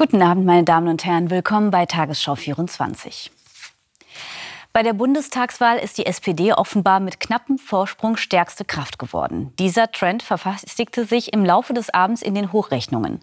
Guten Abend, meine Damen und Herren. Willkommen bei Tagesschau 24. Bei der Bundestagswahl ist die SPD offenbar mit knappem Vorsprung stärkste Kraft geworden. Dieser Trend verfestigte sich im Laufe des Abends in den Hochrechnungen.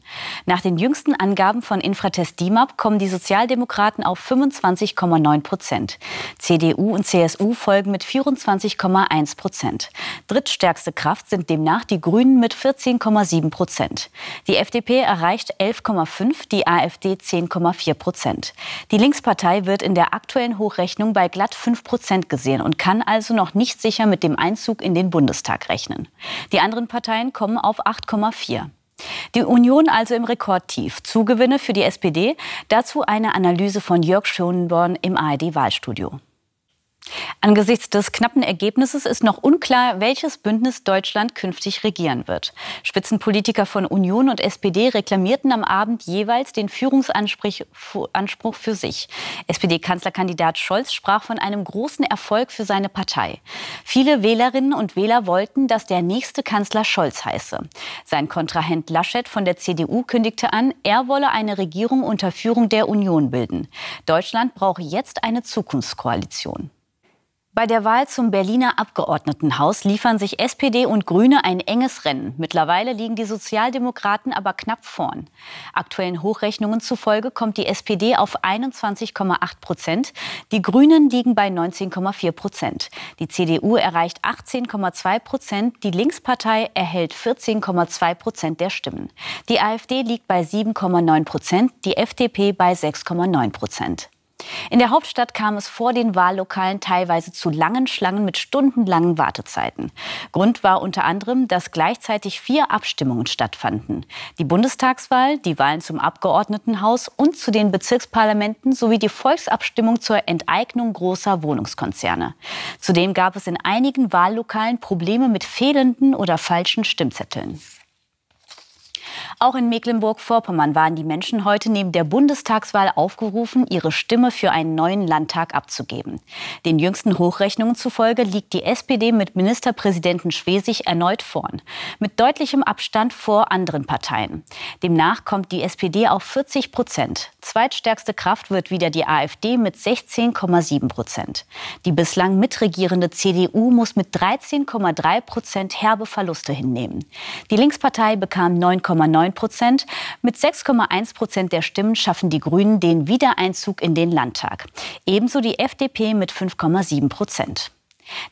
Nach den jüngsten Angaben von Infratest DIMAP kommen die Sozialdemokraten auf 25,9 Prozent. CDU und CSU folgen mit 24,1 Prozent. Drittstärkste Kraft sind demnach die Grünen mit 14,7 Prozent. Die FDP erreicht 11,5, die AfD 10,4 Prozent. Die Linkspartei wird in der aktuellen Hochrechnung bei glatt 5 Prozent gesehen und kann also noch nicht sicher mit dem Einzug in den Bundestag rechnen. Die anderen Parteien kommen auf 8,4. Die Union also im Rekordtief. Zugewinne für die SPD. Dazu eine Analyse von Jörg Schönborn im ARD-Wahlstudio. Angesichts des knappen Ergebnisses ist noch unklar, welches Bündnis Deutschland künftig regieren wird. Spitzenpolitiker von Union und SPD reklamierten am Abend jeweils den Führungsanspruch für sich. SPD-Kanzlerkandidat Scholz sprach von einem großen Erfolg für seine Partei. Viele Wählerinnen und Wähler wollten, dass der nächste Kanzler Scholz heiße. Sein Kontrahent Laschet von der CDU kündigte an, er wolle eine Regierung unter Führung der Union bilden. Deutschland brauche jetzt eine Zukunftskoalition. Bei der Wahl zum Berliner Abgeordnetenhaus liefern sich SPD und Grüne ein enges Rennen. Mittlerweile liegen die Sozialdemokraten aber knapp vorn. Aktuellen Hochrechnungen zufolge kommt die SPD auf 21,8 Prozent. Die Grünen liegen bei 19,4 Prozent. Die CDU erreicht 18,2 Prozent. Die Linkspartei erhält 14,2 Prozent der Stimmen. Die AfD liegt bei 7,9 Prozent. Die FDP bei 6,9 Prozent. In der Hauptstadt kam es vor den Wahllokalen teilweise zu langen Schlangen mit stundenlangen Wartezeiten. Grund war unter anderem, dass gleichzeitig vier Abstimmungen stattfanden. Die Bundestagswahl, die Wahlen zum Abgeordnetenhaus und zu den Bezirksparlamenten sowie die Volksabstimmung zur Enteignung großer Wohnungskonzerne. Zudem gab es in einigen Wahllokalen Probleme mit fehlenden oder falschen Stimmzetteln. Auch in Mecklenburg-Vorpommern waren die Menschen heute neben der Bundestagswahl aufgerufen, ihre Stimme für einen neuen Landtag abzugeben. Den jüngsten Hochrechnungen zufolge liegt die SPD mit Ministerpräsidenten Schwesig erneut vorn, mit deutlichem Abstand vor anderen Parteien. Demnach kommt die SPD auf 40 Prozent. Zweitstärkste Kraft wird wieder die AfD mit 16,7 Prozent. Die bislang mitregierende CDU muss mit 13,3 Prozent herbe Verluste hinnehmen. Die Linkspartei bekam 9,9 Prozent. Mit 6,1 Prozent der Stimmen schaffen die Grünen den Wiedereinzug in den Landtag. Ebenso die FDP mit 5,7 Prozent.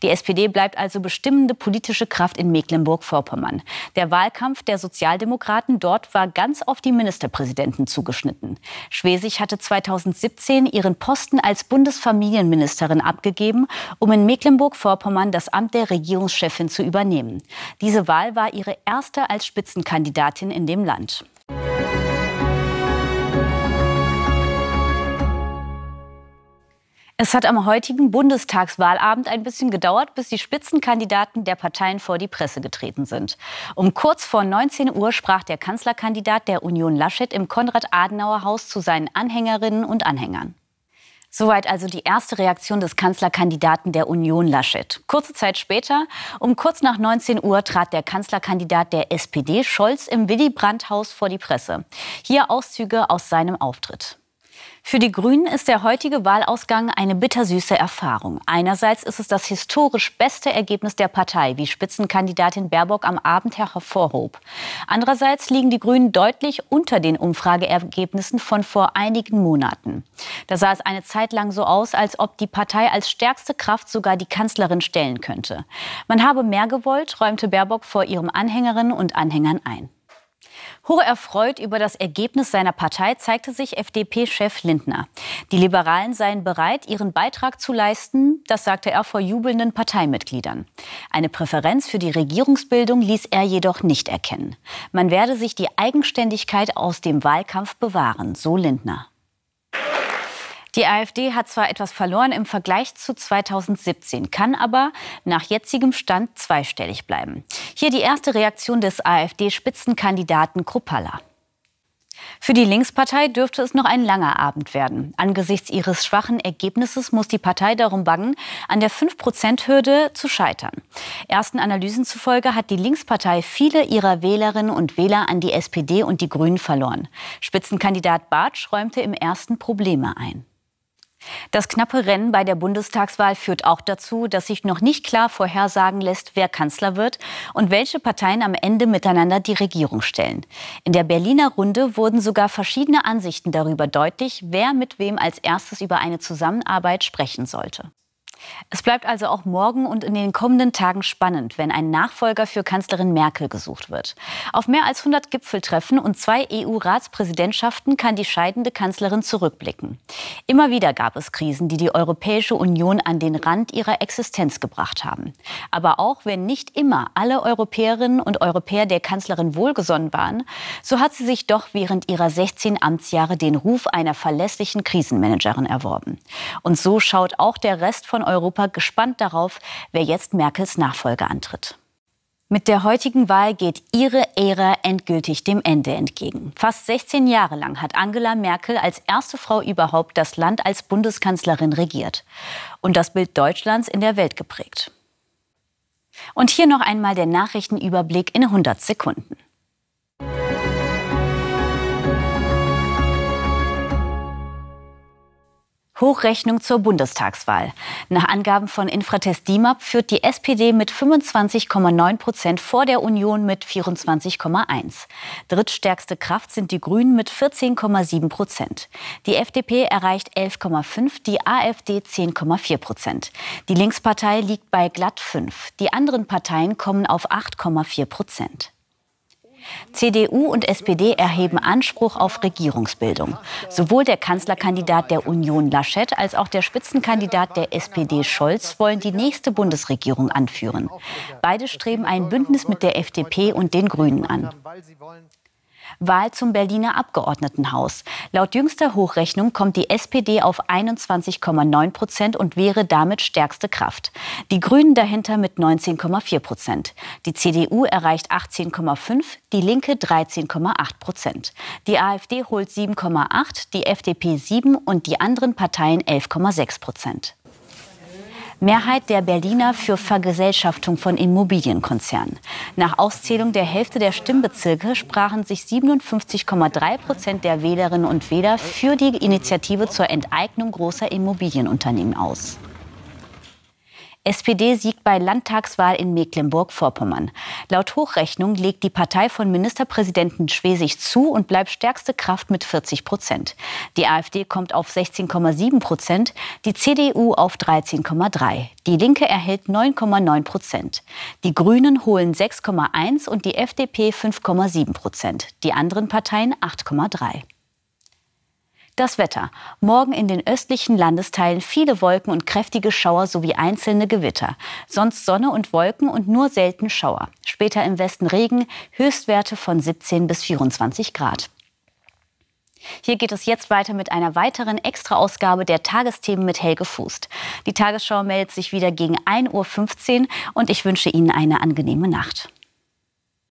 Die SPD bleibt also bestimmende politische Kraft in Mecklenburg-Vorpommern. Der Wahlkampf der Sozialdemokraten dort war ganz auf die Ministerpräsidenten zugeschnitten. Schwesig hatte 2017 ihren Posten als Bundesfamilienministerin abgegeben, um in Mecklenburg-Vorpommern das Amt der Regierungschefin zu übernehmen. Diese Wahl war ihre erste als Spitzenkandidatin in dem Land. Es hat am heutigen Bundestagswahlabend ein bisschen gedauert, bis die Spitzenkandidaten der Parteien vor die Presse getreten sind. Um kurz vor 19 Uhr sprach der Kanzlerkandidat der Union Laschet im Konrad-Adenauer-Haus zu seinen Anhängerinnen und Anhängern. Soweit also die erste Reaktion des Kanzlerkandidaten der Union Laschet. Kurze Zeit später, um kurz nach 19 Uhr, trat der Kanzlerkandidat der SPD Scholz im Willy Brandt-Haus vor die Presse. Hier Auszüge aus seinem Auftritt. Für die Grünen ist der heutige Wahlausgang eine bittersüße Erfahrung. Einerseits ist es das historisch beste Ergebnis der Partei, wie Spitzenkandidatin Baerbock am Abend hervorhob. Andererseits liegen die Grünen deutlich unter den Umfrageergebnissen von vor einigen Monaten. Da sah es eine Zeit lang so aus, als ob die Partei als stärkste Kraft sogar die Kanzlerin stellen könnte. Man habe mehr gewollt, räumte Baerbock vor ihrem Anhängerinnen und Anhängern ein. Hocherfreut über das Ergebnis seiner Partei zeigte sich FDP-Chef Lindner. Die Liberalen seien bereit, ihren Beitrag zu leisten, das sagte er vor jubelnden Parteimitgliedern. Eine Präferenz für die Regierungsbildung ließ er jedoch nicht erkennen. Man werde sich die Eigenständigkeit aus dem Wahlkampf bewahren, so Lindner. Die AfD hat zwar etwas verloren im Vergleich zu 2017, kann aber nach jetzigem Stand zweistellig bleiben. Hier die erste Reaktion des AfD-Spitzenkandidaten Kruppalla. Für die Linkspartei dürfte es noch ein langer Abend werden. Angesichts ihres schwachen Ergebnisses muss die Partei darum bangen, an der 5-Prozent-Hürde zu scheitern. Ersten Analysen zufolge hat die Linkspartei viele ihrer Wählerinnen und Wähler an die SPD und die Grünen verloren. Spitzenkandidat Bartsch räumte im ersten Probleme ein. Das knappe Rennen bei der Bundestagswahl führt auch dazu, dass sich noch nicht klar vorhersagen lässt, wer Kanzler wird und welche Parteien am Ende miteinander die Regierung stellen. In der Berliner Runde wurden sogar verschiedene Ansichten darüber deutlich, wer mit wem als erstes über eine Zusammenarbeit sprechen sollte. Es bleibt also auch morgen und in den kommenden Tagen spannend, wenn ein Nachfolger für Kanzlerin Merkel gesucht wird. Auf mehr als 100 Gipfeltreffen und zwei EU-Ratspräsidentschaften kann die scheidende Kanzlerin zurückblicken. Immer wieder gab es Krisen, die die Europäische Union an den Rand ihrer Existenz gebracht haben. Aber auch wenn nicht immer alle Europäerinnen und Europäer der Kanzlerin wohlgesonnen waren, so hat sie sich doch während ihrer 16 Amtsjahre den Ruf einer verlässlichen Krisenmanagerin erworben. Und so schaut auch der Rest von Europa Europa gespannt darauf, wer jetzt Merkels Nachfolger antritt. Mit der heutigen Wahl geht ihre Ära endgültig dem Ende entgegen. Fast 16 Jahre lang hat Angela Merkel als erste Frau überhaupt das Land als Bundeskanzlerin regiert und das Bild Deutschlands in der Welt geprägt. Und hier noch einmal der Nachrichtenüberblick in 100 Sekunden. Hochrechnung zur Bundestagswahl. Nach Angaben von Infratest DIMAP führt die SPD mit 25,9 Prozent vor der Union mit 24,1. Drittstärkste Kraft sind die Grünen mit 14,7 Prozent. Die FDP erreicht 11,5, die AfD 10,4 Prozent. Die Linkspartei liegt bei glatt 5. Die anderen Parteien kommen auf 8,4 Prozent. CDU und SPD erheben Anspruch auf Regierungsbildung. Sowohl der Kanzlerkandidat der Union Laschet als auch der Spitzenkandidat der SPD Scholz wollen die nächste Bundesregierung anführen. Beide streben ein Bündnis mit der FDP und den Grünen an. Wahl zum Berliner Abgeordnetenhaus. Laut jüngster Hochrechnung kommt die SPD auf 21,9 Prozent und wäre damit stärkste Kraft. Die Grünen dahinter mit 19,4 Prozent. Die CDU erreicht 18,5, die Linke 13,8 Prozent. Die AfD holt 7,8, die FDP 7 und die anderen Parteien 11,6 Prozent. Mehrheit der Berliner für Vergesellschaftung von Immobilienkonzernen. Nach Auszählung der Hälfte der Stimmbezirke sprachen sich 57,3 Prozent der Wählerinnen und Wähler für die Initiative zur Enteignung großer Immobilienunternehmen aus. SPD siegt bei Landtagswahl in Mecklenburg-Vorpommern. Laut Hochrechnung legt die Partei von Ministerpräsidenten Schwesig zu und bleibt stärkste Kraft mit 40 Prozent. Die AfD kommt auf 16,7 Prozent, die CDU auf 13,3. Die Linke erhält 9,9 Prozent. Die Grünen holen 6,1 und die FDP 5,7 Prozent. Die anderen Parteien 8,3. Das Wetter. Morgen in den östlichen Landesteilen viele Wolken und kräftige Schauer sowie einzelne Gewitter. Sonst Sonne und Wolken und nur selten Schauer. Später im Westen Regen, Höchstwerte von 17 bis 24 Grad. Hier geht es jetzt weiter mit einer weiteren Extra-Ausgabe der Tagesthemen mit Helge Fußt. Die Tagesschau meldet sich wieder gegen 1.15 Uhr und ich wünsche Ihnen eine angenehme Nacht.